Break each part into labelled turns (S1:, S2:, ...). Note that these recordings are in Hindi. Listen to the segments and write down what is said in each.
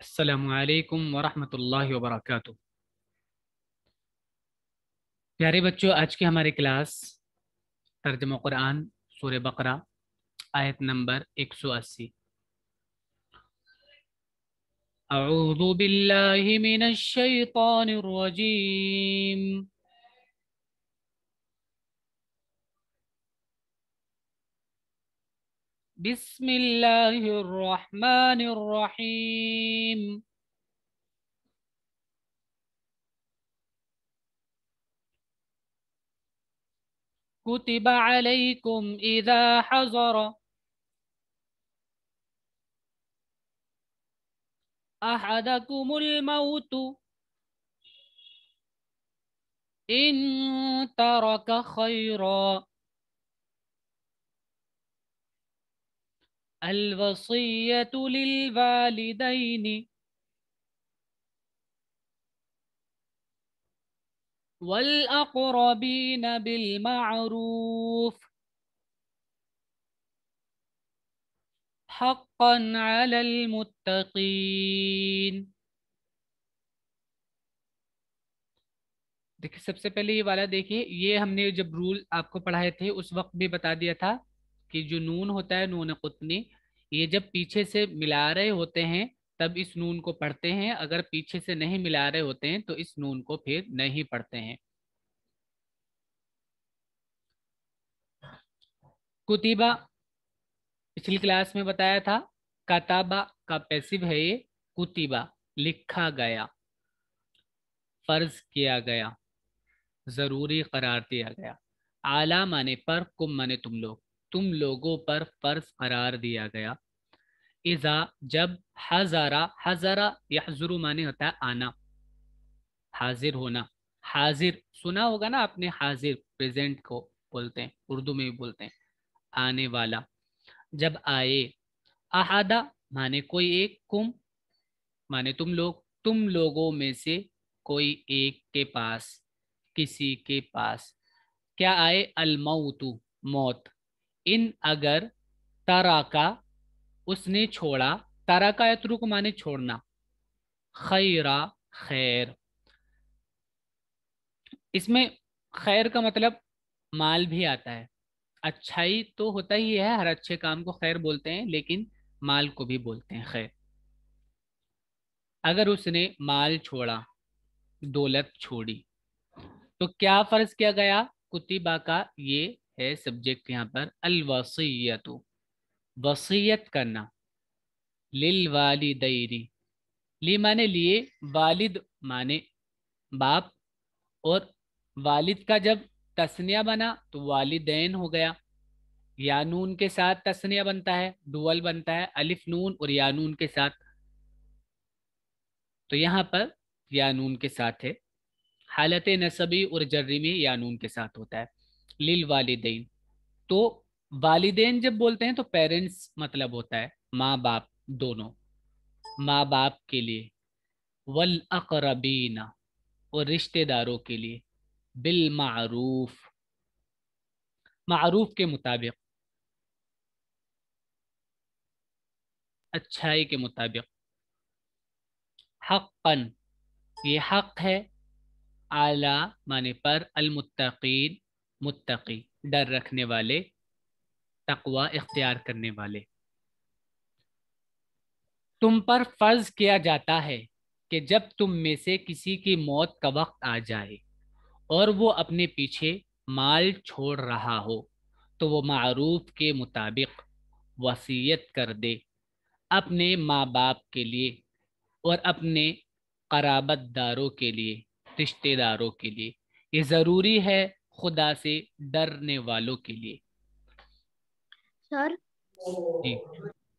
S1: असलकम वरहमल वबरक प्यारे बच्चों आज की हमारी क्लास तर्जम कुरान सूर बकरा आयत नंबर 180 अऊज़ु बिल्लाहि मिनश शैतानिर रजीम
S2: بسم الله الرحمن الرحيم كتب عليكم إذا حضر أحدكم الموت إن ترك خيراً الوصية للوالدين والأقربين بالمعروف حقا على المتقين
S1: देखिए सबसे पहले ये वाला देखिए ये हमने जब रूल आपको पढ़ाए थे उस वक्त भी बता दिया था कि जो नून होता है नून कुतनी ये जब पीछे से मिला रहे होते हैं तब इस नून को पढ़ते हैं अगर पीछे से नहीं मिला रहे होते हैं तो इस नून को फिर नहीं पढ़ते हैं कुतिबा पिछली क्लास में बताया था कताबा का पैसिव है ये कुतिबा लिखा गया फर्ज किया गया जरूरी करार दिया गया आला माने पर कुम माने तुम लोग तुम लोगों पर फर्ज करार दिया गया इज़ा जब हज़ारा हज़ारा यहजुरु माने होता है आना हाजिर होना हाजिर सुना होगा ना आपने हाजिर प्रेजेंट को बोलते हैं उर्दू में भी बोलते हैं आने वाला जब आए अहादा माने कोई एक कुम माने तुम लोग तुम लोगों में से कोई एक के पास किसी के पास क्या आए अलमऊतु मौत इन अगर तराका उसने छोड़ा तराका यात्रु को माने छोड़ना खैरा खैर इसमें खैर का मतलब माल भी आता है अच्छाई तो होता ही है हर अच्छे काम को खैर बोलते हैं लेकिन माल को भी बोलते हैं खैर अगर उसने माल छोड़ा दौलत छोड़ी तो क्या फर्ज किया गया कुतिबा का ये है सब्जेक्ट यहाँ पर अलवसीत वसीयत करना लिल वालिदैनी ली माने लिए वालिद माने बाप और वालिद का जब तस्निया बना तो वालिदैन हो गया या नून के साथ तस्निया बनता है डुअल बनता है अलिफ नून और या नून के साथ तो यहाँ पर या नून के साथ है हालत नसबी और जर्री में या नून के साथ होता है लिल वालिदेन तो वालिदेन जब बोलते हैं तो पेरेंट्स मतलब होता है माँ बाप दोनों माँ बाप के लिए वल अकरबीना और रिश्तेदारों के लिए बिल मारूफ मारूफ के मुताबिक अच्छाई के मुताबिक हक़न ये हक है आला माने पर अलमुत्तकीन मुत्तकी डर रखने वाले तकवा इख्तियार करने वाले तुम पर फर्ज किया जाता है कि जब तुम में से किसी की मौत का वक्त आ जाए और वो अपने पीछे माल छोड़ रहा हो तो वो मरूफ के मुताबिक वसीयत कर दे अपने माँ बाप के लिए और अपने कराबत दारों के लिए रिश्तेदारों के लिए ये ज़रूरी है खुदा से डरने वालों के लिए सर जी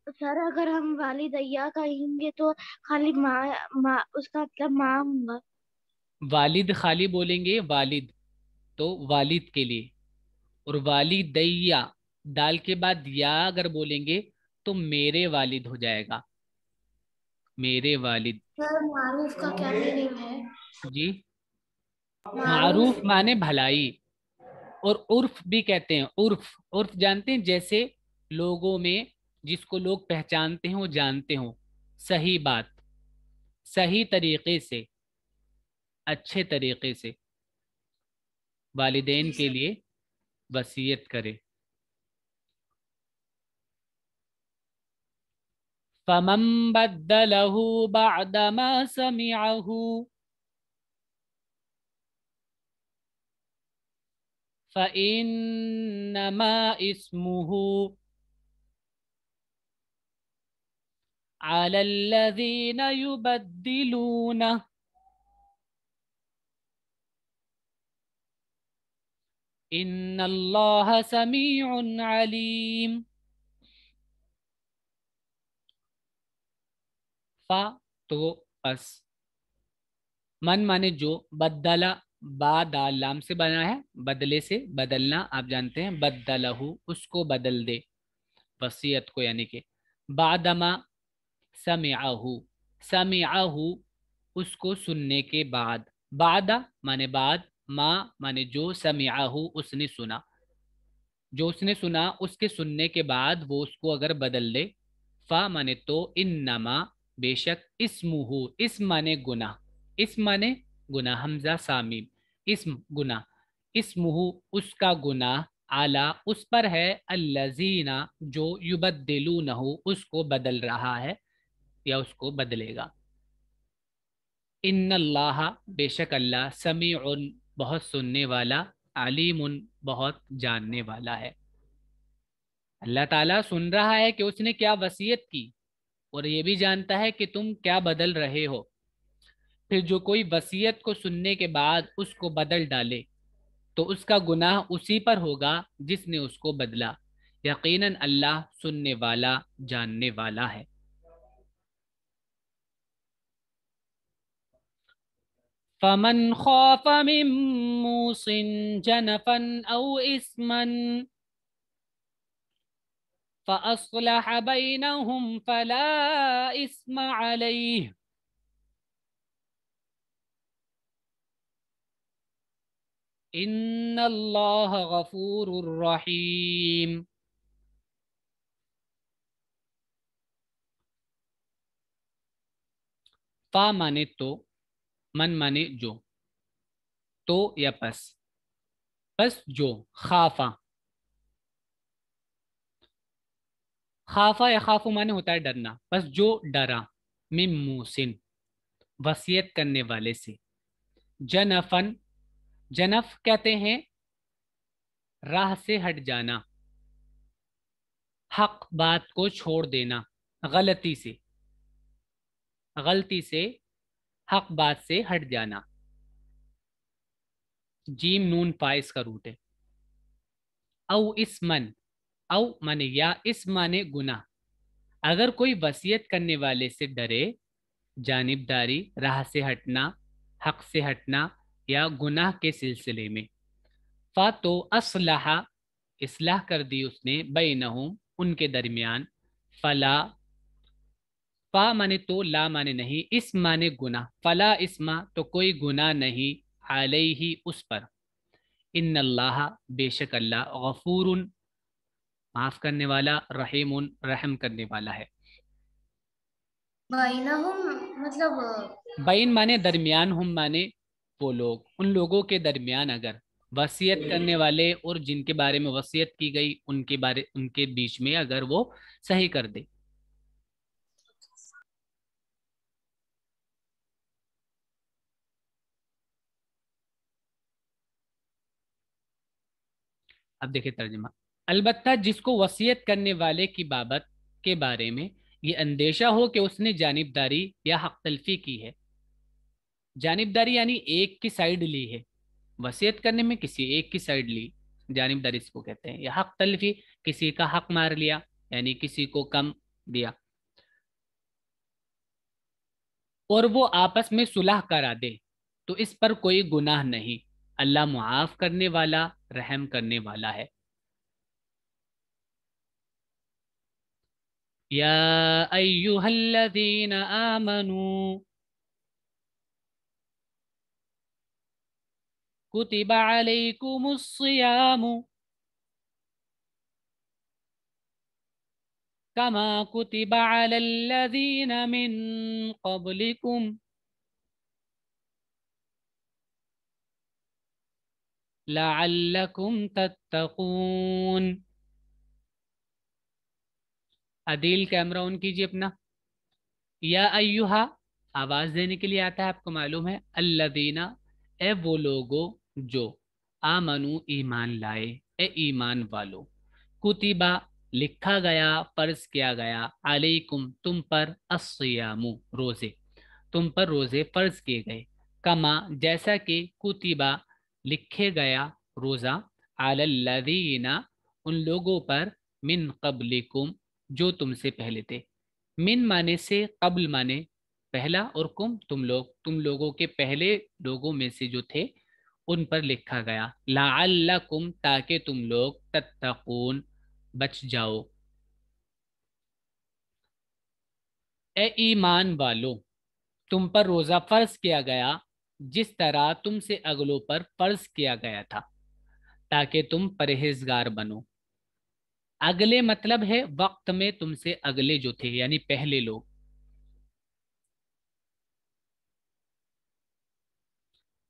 S1: सर अगर हम वाली दया कहेंगे तो खाली माँ मा, उसका मतलब माँ होगा वालिद खाली बोलेंगे वालिद तो वालिद के लिए और वालिदैया दाल के बाद या अगर बोलेंगे तो मेरे वालिद हो जाएगा मेरे वालिद
S2: सर मारूफ का क्या मीनिंग है
S1: जी मारूफ माने भलाई और उर्फ भी कहते हैं उर्फ उर्फ जानते हैं जैसे लोगों में जिसको लोग पहचानते हो जानते हो सही बात सही तरीके से अच्छे तरीके से वालदेन के लिए वसीयत करे फमम
S2: बदलहू बादमा समियाहू فإنما اسمه على الذين يبدلونه إن الله سميع عليم
S1: فتو بس من من جو बदला बा से बना है बदले से बदलना आप जानते हैं बदलहू उसको बदल दे वसीयत को यानी कि बादमा समियाहू समियाहू उसको सुनने के बाद बादा माने बाद माँ माने जो समियाहू उसने सुना जो उसने सुना उसके सुनने के बाद वो उसको अगर बदल दे फा माने तो इन नमा बेशक मुहू इस माने गुना इस माने गुना हमजा सामीम इसम गुना इसमहू उसका गुना आला उस पर है अल्लाजीना जो युबदलू न हो उसको बदल रहा है या उसको बदलेगा इन अल्लाह बेशक अल्लाह समी उन बहुत सुनने वाला आलिम बहुत जानने वाला है अल्लाह ताला सुन रहा है कि उसने क्या वसीयत की और ये भी जानता है कि तुम क्या बदल रहे हो फिर जो कोई वसीयत को सुनने के बाद उसको बदल डाले तो उसका गुनाह उसी पर होगा जिसने उसको बदला यकीनन अल्लाह सुनने वाला जानने वाला है फमन
S2: खौफ मूसिन जनफन औ इसमन فأصلح بينهم فلا إثم عليه ان الله غفور رحيم
S1: फा माने तो मन माने जो तो या पस पस जो खाफा खाफा या खाफो माने होता है डरना बस जो डरा मैं मोहसिन वसीयत करने वाले से जनफन जनफ कहते हैं राह से हट जाना हक बात को छोड़ देना गलती से गलती से हक बात से हट जाना जीम नून पाइस का रूट है औ मन औ मन या इस माने गुना अगर कोई वसीयत करने वाले से डरे जानबदारी राह से हटना हक से हटना या गुनाह के सिलसिले में फ़ातो असलाहा इसलाह कर दी उसने बई उनके दरमियान फला फा माने तो ला माने नहीं इस माने गुना फला इसमा तो कोई गुना नहीं आलई ही उस पर इन अल्लाह बेशक अल्लाह गफूर माफ करने वाला रहीम रहम करने वाला है मतलब बैन माने दरमियान हम माने वो लोग उन लोगों के दरमियान अगर वसीयत करने वाले और जिनके बारे में वसीयत की गई उनके बारे उनके बीच में अगर वो सही कर दे अब देखिए तर्जमा अलबत् जिसको वसीयत करने वाले की बाबत के बारे में ये अंदेशा हो कि उसने जानबदारी या हक तलफी की है जानबदारी यानी एक की साइड ली है वसीयत करने में किसी एक की साइड ली जानबदारी इसको कहते हैं या हक तलफी किसी का हक मार लिया यानी किसी को कम दिया और वो आपस में सुलह करा दे तो इस पर कोई गुनाह नहीं अल्लाह मुआफ करने वाला रहम करने वाला है या
S2: अय्युहल्लज़ीन आमनू كتب عليكم الصيام كما كتب على الذين من قبلكم
S1: لعلكم تتقون अदील कैमरा ऑन कीजिए अपना या अयुहा आवाज देने के लिए आता है आपको मालूम है अल्लादीना ए वो लोगों जो आमनु ईमान लाए ए ईमान वालो कुतिबा लिखा गया फर्ज किया गया अलैकुम तुम पर अस्यामु रोजे तुम पर रोजे फर्ज किए गए कमा जैसा कि कुतिबा लिखे गया रोजा अलल्लदीना उन लोगों पर मिन कबलिकुम जो तुमसे पहले थे मिन माने से कबल माने पहला और कुम तुम लोग तुम लोगों के पहले लोगों में से जो थे उन पर लिखा गया कुम ताकि तुम लोग तत्तकून बच जाओ ए ईमान वालों तुम पर रोज़ा फ़र्ज किया गया जिस तरह तुमसे अगलों पर फ़र्ज किया गया था ताकि तुम परहेजगार बनो अगले मतलब है वक्त में तुमसे अगले जो थे यानी पहले लोग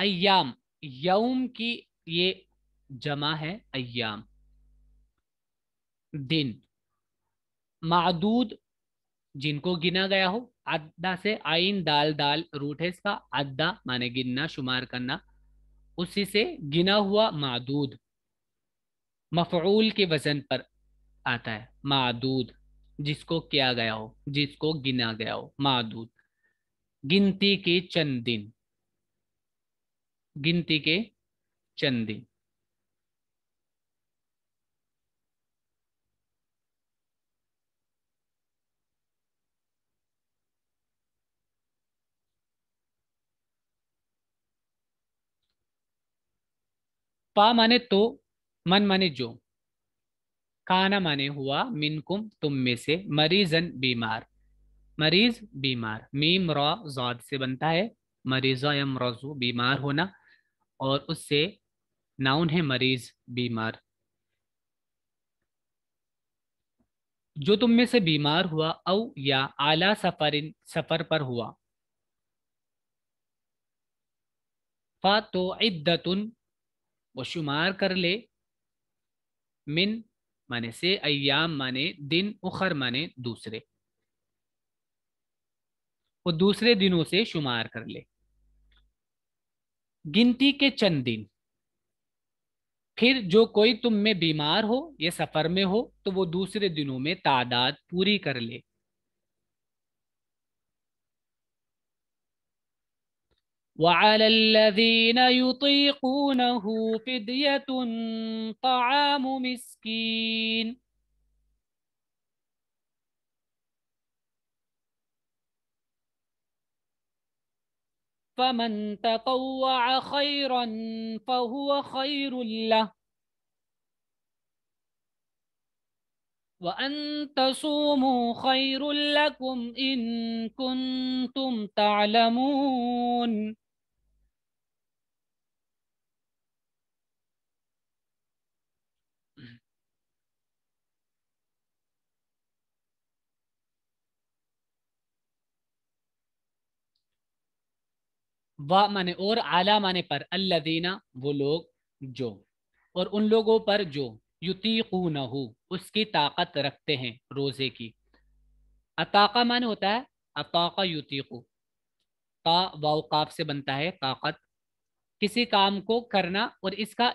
S1: अयाम यौम की ये जमा है अयाम दिन मादूद जिनको गिना गया हो अद्दा से आइन दाल दाल रूट है इसका अद्दा माने गिनना शुमार करना उसी से गिना हुआ मादूद मफरूल के वजन पर आता है मादूद जिसको किया गया हो जिसको गिना गया हो मादूद गिनती के चंद दिन गिनती के चंदी पा माने तो मन माने जो काना माने हुआ मिनकुम तुम में से मरीजन बीमार मरीज बीमार मीम रॉ जॉद से बनता है मरीजा यम रजू बीमार होना और उससे नाउन है मरीज बीमार जो तुम में से बीमार हुआ औ या आला इन सफर पर हुआ फा तो इद्दतुन वो शुमार कर ले मिन माने से अयाम माने दिन उखर माने दूसरे वो दूसरे दिनों से शुमार कर ले गिनती के चंद दिन फिर जो कोई तुम में बीमार हो या सफर में हो तो वो दूसरे दिनों में तादाद पूरी कर ले
S2: وعلى الذين يطيقونه فدية طعام مسكين فمن تطوع خيرا فهو خير له وأن تصوموا خير لكم إن كنتم تعلمون
S1: व माने और आला माने पर अल्लादीना वो लोग जो और उन लोगों पर जो हो उसकी ताकत रखते हैं रोज़े की अताका माने होता है अताका युतीकु का वाउकाफ से बनता है ताकत किसी काम को करना और इसका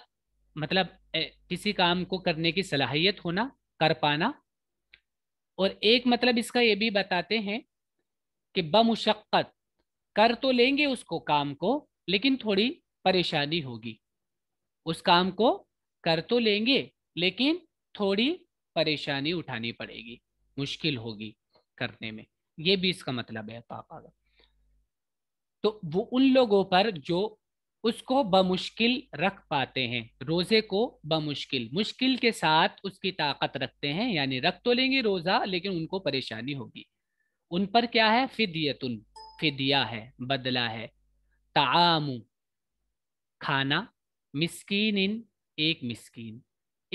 S1: मतलब किसी काम को करने की सलाहियत होना कर पाना और एक मतलब इसका ये भी बताते हैं कि बमुशक्क़त कर तो लेंगे उसको काम को लेकिन थोड़ी परेशानी होगी उस काम को कर तो लेंगे लेकिन थोड़ी परेशानी उठानी पड़ेगी मुश्किल होगी करने में ये भी इसका मतलब है पापा का तो वो उन लोगों पर जो उसको बमुश्किल रख पाते हैं रोजे को बमुश्किल मुश्किल के साथ उसकी ताकत रखते हैं यानी रख तो लेंगे रोजा लेकिन उनको परेशानी होगी उन पर क्या है फिदियतुन फिदिया है बदला है तामू खाना मिसकीन इन एक मिसकीन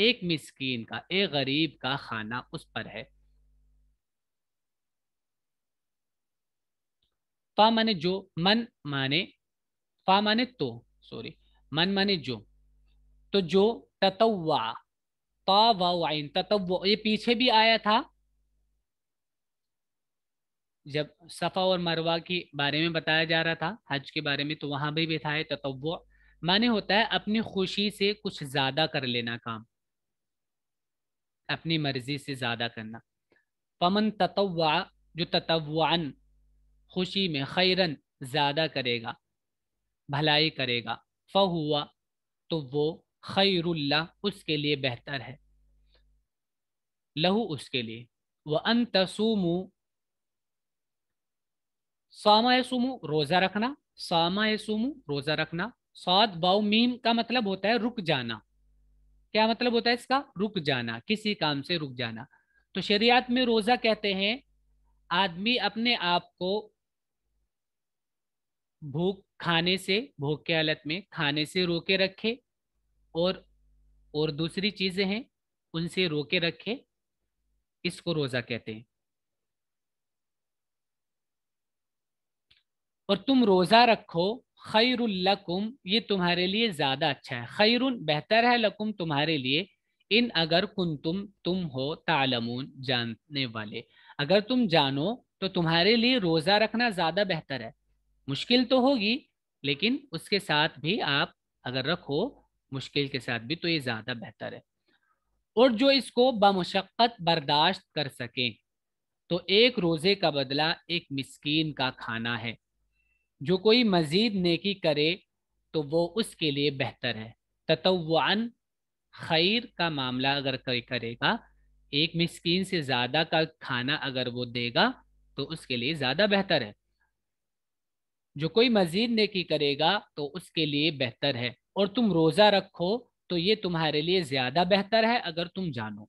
S1: एक मिसकीन का एक गरीब का खाना उस पर है फा माने जो मन माने फा माने तो सॉरी मन माने जो तो जो ततवा ता ततव ये पीछे भी आया था जब सफ़ा और मरवा के बारे में बताया जा रहा था हज के बारे में तो वहाँ भी है तत्व माने होता है अपनी खुशी से कुछ ज़्यादा कर लेना काम अपनी मर्जी से ज़्यादा करना पमन तत्वा जो तत्वान खुशी में खैरन ज़्यादा करेगा भलाई करेगा फ हुआ तो वो खैरुल्ला उसके लिए बेहतर है लहू उसके लिए वह अंत सामा सुमु रोजा रखना सामा सुमु रोजा रखना सौद बाउ मीम का मतलब होता है रुक जाना क्या मतलब होता है इसका रुक जाना किसी काम से रुक जाना तो शरीयत में रोजा कहते हैं आदमी अपने आप को भूख खाने से भूख के हालत में खाने से रोके रखे और और दूसरी चीजें हैं उनसे रोके रखे इसको रोजा कहते हैं और तुम रोज़ा रखो खैरुल्लकुम ये तुम्हारे लिए ज़्यादा अच्छा है खैरुन बेहतर है लकुम तुम्हारे लिए इन अगर कुन तुम तुम हो तालमून जानने वाले अगर तुम जानो तो तुम्हारे लिए रोज़ा रखना ज़्यादा बेहतर है मुश्किल तो होगी लेकिन उसके साथ भी आप अगर रखो मुश्किल के साथ भी तो ये ज़्यादा बेहतर है और जो इसको बमशक्क़त बर्दाश्त कर सकें तो एक रोज़े का बदला एक मिसकीन का खाना है जो कोई मज़ीद नेकी करे तो वो उसके लिए बेहतर है ततवान खैर का मामला अगर कोई करेगा एक मिसकीन से ज़्यादा का खाना अगर वो देगा तो उसके लिए ज़्यादा बेहतर है जो कोई मज़ीद नेकी करेगा तो उसके लिए बेहतर है और तुम रोज़ा रखो तो ये तुम्हारे लिए ज़्यादा बेहतर है अगर तुम जानो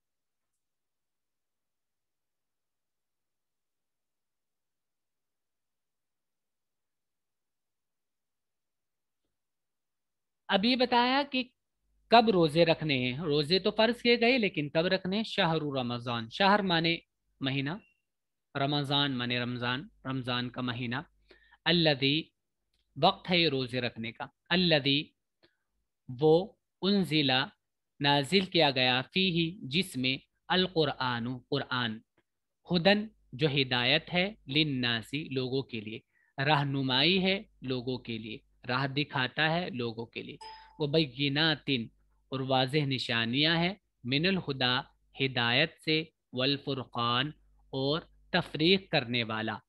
S1: अभी बताया कि कब रोजे रखने हैं रोजे तो फर्ज किए गए लेकिन कब रखने शहर रमज़ान शहर माने महीना रमज़ान माने रमज़ान रमज़ान का महीना अल्लदी वक्त है रोजे रखने का अल्लदी वो उन ज़िला नाजिल किया गया फ़ी ही जिसमें अलकुरआन क़ुरआन हदन जो हिदायत है लिन नासी लोगों के लिए रहनुमाई है लोगों के लिए राह दिखाता है लोगों के लिए तीन और वाज निशानियाँ हैं मिनल खुदा हिदायत से वलफुरक़ान और तफरीक करने वाला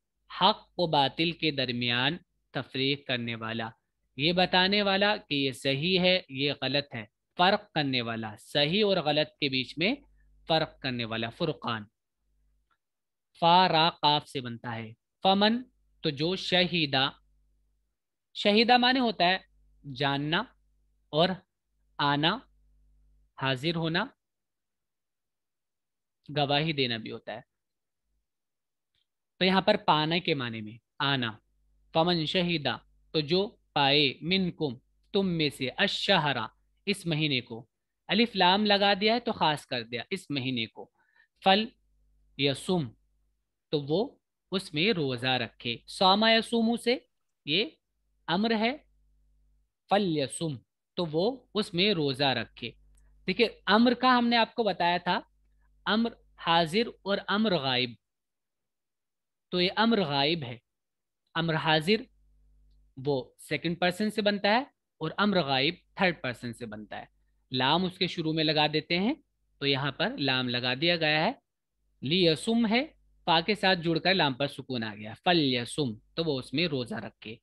S1: हक व बातिल के दरमियान तफरीक करने वाला ये बताने वाला कि ये सही है ये गलत है फ़र्क करने वाला सही और गलत के बीच में फ़र्क करने वाला फ़ुरक़ान फ़ारा काफ से बनता है फमन तो जो शहीदा शहीदा माने होता है जानना और आना हाजिर होना गवाही देना भी होता है तो यहाँ पर पाना के माने में आना फमन शहीदा तो जो पाए मिन कुम तुम में से अशहरा इस महीने को अलिफ लाम लगा दिया है तो ख़ास कर दिया इस महीने को फल यसुम तो वो उसमें रोज़ा रखे या यसुमू से ये अम्र है फल्यसुम तो वो उसमें रोजा रखे है अम्र का हमने आपको बताया था अम्र हाजिर और अम्र गायब तो ये अम्र गायब है अम्र हाजिर वो सेकंड पर्सन से बनता है और अम्र गायब थर्ड पर्सन से बनता है लाम उसके शुरू में लगा देते हैं तो यहाँ पर लाम लगा दिया गया है लियसुम है पा के साथ जुड़कर लाम पर सुकून आ गया फल यसुम तो वो उसमें रोजा रखे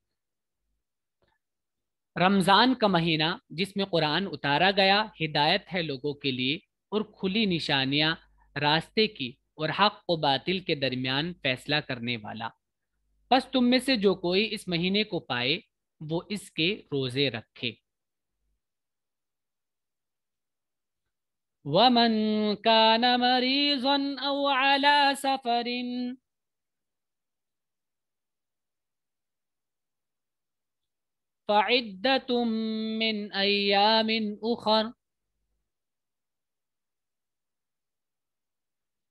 S1: रमज़ान का महीना जिसमें कुरान उतारा गया हिदायत है लोगों के लिए और खुली निशानियां रास्ते की और हक व बातिल के दरमियान फैसला करने वाला बस तुम में से जो कोई इस महीने को पाए वो इसके रोज़े रखे
S2: वमन का न मरीजन सफरिन فعدة من أيام أخر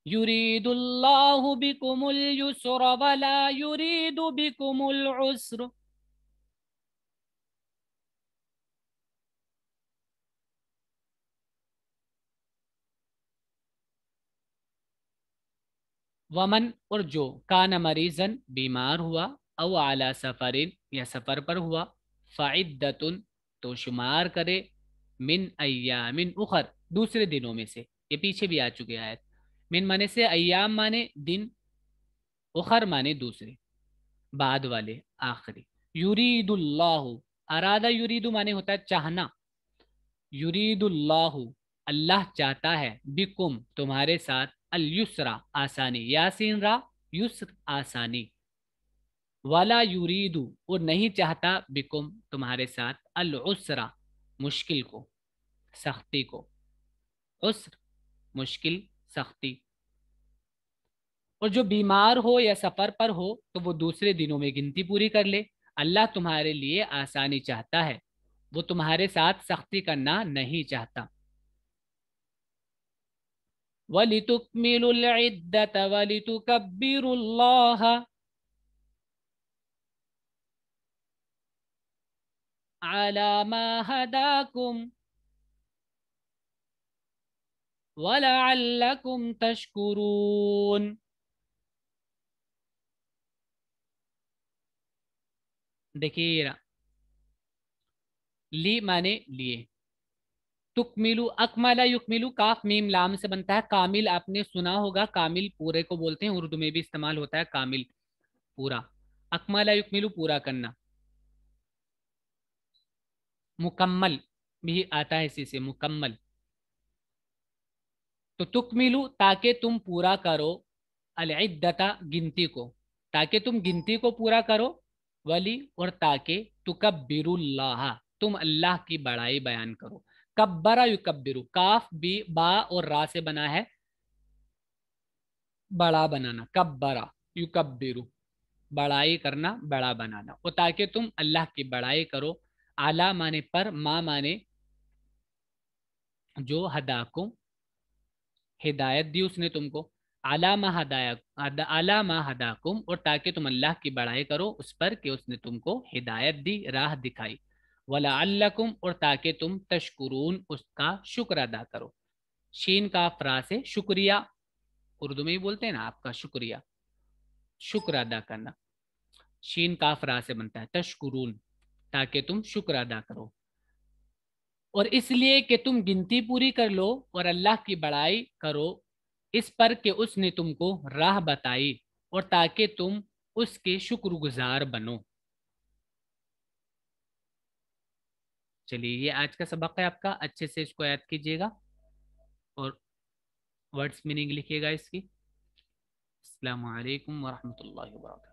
S2: يريد الله بكم اليسر ولا يريد بكم العسر
S1: ومن और जो कान मरीजन बीमार हुआ और आला सफरिन या सफर पर हुआ फ़ाइदतुन तो शुमार करे मिन अयामिन उखर दूसरे दिनों में से ये पीछे भी आ चुके आयत मिन माने से अयाम माने दिन उखर माने दूसरे बाद वाले आखिरी यूरीदुल्लाह अरादा यूरीदु माने होता है चाहना यूरीदुल्लाह अल्लाह चाहता है बिकुम तुम्हारे साथ अल युसरा आसानी यासीन रा युसर आसानी वाला यूरीदू और नहीं चाहता बिकुम तुम्हारे साथ अलउसरा मुश्किल को सख्ती को उसर मुश्किल सख्ती और जो बीमार हो या सफ़र पर हो तो वो दूसरे दिनों में गिनती पूरी कर ले अल्लाह तुम्हारे लिए आसानी चाहता है वो तुम्हारे साथ सख्ती करना नहीं चाहता वली तुकमिल वली तुकबिर
S2: ولعلكم تشكرون
S1: ली माने लिए तुकमिलू अकमला युकमिलू काफ मीम लाम से बनता है कामिल आपने सुना होगा कामिल पूरे को बोलते हैं उर्दू में भी इस्तेमाल होता है कामिल पूरा अकमला युकमिलू पूरा करना मुकम्मल भी आता है इसी से मुकम्मल तो तुक मिलू ताकि तुम पूरा करो अलदता गिनती को ताकि तुम गिनती को पूरा करो वली और ताकि तुकबिरुल्लाह तुम अल्लाह की बड़ाई बयान करो कब्बरा युकबिरु काफ बी बा और रा से बना है बड़ा बनाना कब्बरा युकबिरु बड़ाई करना बड़ा बनाना और ताकि तुम अल्लाह की बड़ाई करो आला माने पर माँ माने जो हदाकुम हिदायत दी उसने तुमको आलामा हदाया आलामा हदाकुम और ताकि तुम अल्लाह की बड़ाई करो उस पर कि उसने तुमको हिदायत दी राह दिखाई वला अल्लाकुम और ताकि तुम तशकुरून उसका शुक्र अदा करो शीन का फ्रा से शुक्रिया उर्दू में ही बोलते हैं ना आपका शुक्रिया शुक्र अदा करना शीन का फ्रा से बनता है तशकुरून ताकि तुम शुक्र अदा करो और इसलिए कि तुम गिनती पूरी कर लो और अल्लाह की बड़ाई करो इस पर कि उसने तुमको राह बताई और ताकि तुम उसके शुक्रगुजार बनो चलिए ये आज का सबक है आपका अच्छे से इसको याद कीजिएगा और वर्ड्स मीनिंग लिखिएगा इसकी अल्लाम
S2: वरहमल वर्क